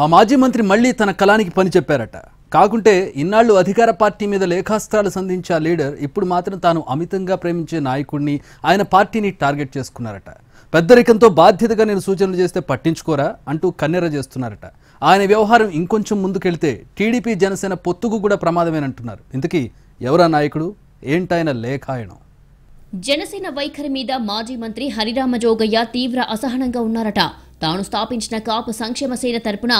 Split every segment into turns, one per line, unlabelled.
ఆ మాజీ మంత్రి మళ్ళీ తన కళానికి పని చెప్పారట కాకుంటే ఇన్నాళ్ళు అధికార పార్టీ మీద లేఖాస్త్రాలు సంధించే లీడర్ ఇప్పుడు మాత్రం తాను అమితంగా ప్రేమించే నాయకుడిని ఆయన పార్టీని టార్గెట్ చేసుకున్నారట పెద్దరికంతో బాధ్యతగా నేను సూచనలు చేస్తే పట్టించుకోరా అంటూ కన్నెర చేస్తున్నారట ఆయన వ్యవహారం ఇంకొంచెం ముందుకెళ్తే టీడీపీ జనసేన పొత్తుకు కూడా ప్రమాదమేనంటున్నారు ఇంతకీ ఎవరా నాయకుడు ఏంటాయన లేఖాయణం
జనసేన వైఖరి మీద మాజీ మంత్రి హరిరామజోగయ్య తీవ్ర అసహనంగా ఉన్నారట తాను స్థాపించిన కాపు సంక్షేమ సేన తరపున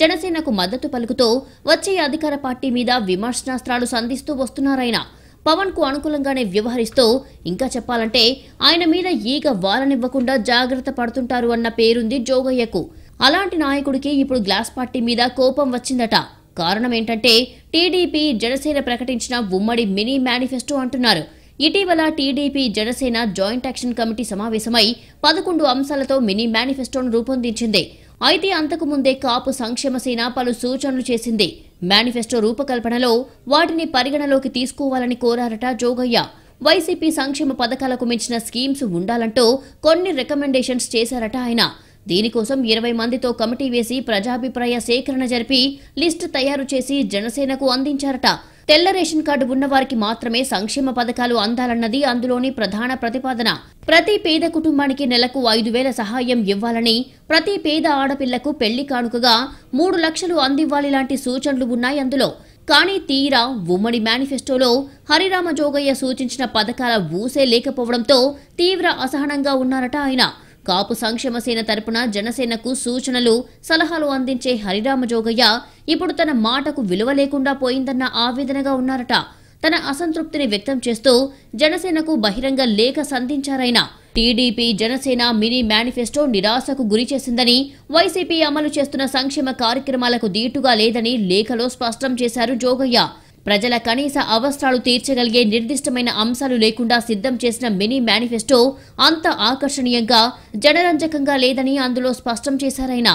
జనసేనకు మద్దతు పలుకుతూ వచ్చే అధికార పార్టీ మీద విమర్శనాస్త్రాలు సంధిస్తూ వస్తున్నారాయన పవన్ కు అనుకూలంగానే వ్యవహరిస్తూ ఇంకా చెప్పాలంటే ఆయన మీద ఈగ వాలనివ్వకుండా జాగ్రత్త పడుతుంటారు అన్న పేరుంది జోగయ్యకు అలాంటి నాయకుడికి ఇప్పుడు గ్లాస్ పార్టీ మీద కోపం వచ్చిందట కారణం ఏంటంటే టీడీపీ జనసేన ప్రకటించిన ఉమ్మడి మినీ మేనిఫెస్టో అంటున్నారు ఇటీవల TDP Janasena joint action committee సమావేశమై పదకొండు అంశాలతో మినీ మేనిఫెస్టోను రూపొందించింది అయితే అంతకుముందే కాపు సంక్షేమ సేన పలు సూచనలు చేసింది మేనిఫెస్టో రూపకల్పనలో వాటిని పరిగణలోకి తీసుకోవాలని కోరారట జోగయ్య వైసీపీ సంక్షేమ పథకాలకు మించిన స్కీమ్స్ ఉండాలంటూ కొన్ని రికమెండేషన్స్ చేశారట ఆయన దీనికోసం ఇరవై మందితో కమిటీ వేసి ప్రజాభిప్రాయ సేకరణ జరిపి లిస్టు తయారు చేసి జనసేనకు అందించారట తెల్ల రేషన్ కార్డు ఉన్నవారికి మాత్రమే సంక్షేమ పథకాలు అందాలన్నది అందులోని ప్రధాన ప్రతిపాదన ప్రతి పేద కుటుంబానికి నెలకు ఐదు వేల సహాయం ఇవ్వాలని ప్రతి పేద ఆడపిల్లకు పెళ్లి కానుకగా మూడు లక్షలు అందివ్వాలి లాంటి సూచనలు ఉన్నాయి అందులో కానీ తీరా ఉమ్మడి మేనిఫెస్టోలో హరిరామ జోగయ్య సూచించిన పథకాల ఊసే లేకపోవడంతో తీవ్ర అసహనంగా ఉన్నారట ఆయన కాపు సంక్షేమ సేన తరపున జనసేనకు సూచనలు సలహాలు అందించే హరిరామ జోగయ్య ఇప్పుడు తన మాటకు విలువ లేకుండా పోయిందన్న ఆవేదనగా ఉన్నారట తన అసంతృప్తిని వ్యక్తం చేస్తూ జనసేనకు బహిరంగ లేఖ సంధించారైనా టీడీపీ జనసేన మినీ మేనిఫెస్టో నిరాశకు గురిచేసిందని వైసీపీ అమలు చేస్తున్న సంక్షేమ కార్యక్రమాలకు దీటుగా లేదని లేఖలో స్పష్టం చేశారు జోగయ్య ప్రజల కనీస అవసరాలు తీర్చగలిగే నిర్దిష్టమైన అంశాలు లేకుండా సిద్ధం చేసిన మినీ మేనిఫెస్టో అంత ఆకర్షణీయంగా జనరంజకంగా లేదని అందులో స్పష్టం చేశారైనా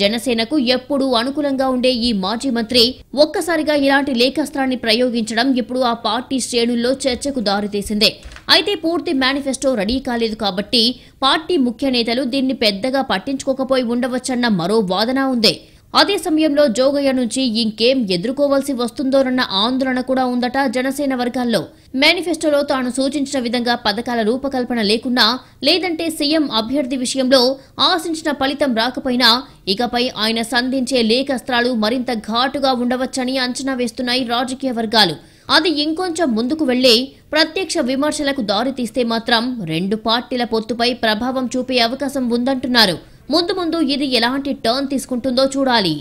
జనసేనకు ఎప్పుడూ అనుకూలంగా ఉండే ఈ మాజీ మంత్రి ఒక్కసారిగా ఇలాంటి లేఖస్త్రాన్ని ప్రయోగించడం ఇప్పుడు ఆ పార్టీ శ్రేణుల్లో చర్చకు దారితీసిందే అయితే పూర్తి మేనిఫెస్టో రెడీ కాలేదు కాబట్టి పార్టీ ముఖ్య నేతలు దీన్ని పెద్దగా పట్టించుకోకపోయి ఉండవచ్చన్న మరో వాదన ఉంది అదే సమయంలో జోగయ్య నుంచి ఇంకేం ఎదుర్కోవాల్సి వస్తుందోనన్న ఆందోళన కూడా ఉందట జనసేన వర్గాల్లో మేనిఫెస్టోలో తాను సూచించిన విధంగా పథకాల రూపకల్పన లేకున్నా లేదంటే సీఎం అభ్యర్థి విషయంలో ఆశించిన ఫలితం రాకపోయినా ఇకపై ఆయన సంధించే లేఖస్త్రాలు మరింత ఘాటుగా ఉండవచ్చని అంచనా వేస్తున్నాయి రాజకీయ వర్గాలు అది ఇంకొంచెం ముందుకు వెళ్లి ప్రత్యక్ష విమర్శలకు దారితీస్తే మాత్రం రెండు పార్టీల పొత్తుపై ప్రభావం చూపే అవకాశం ఉందంటున్నారు ముందు ముందు ఇది ఎలాంటి టర్న్ తీసుకుంటుందో చూడాలి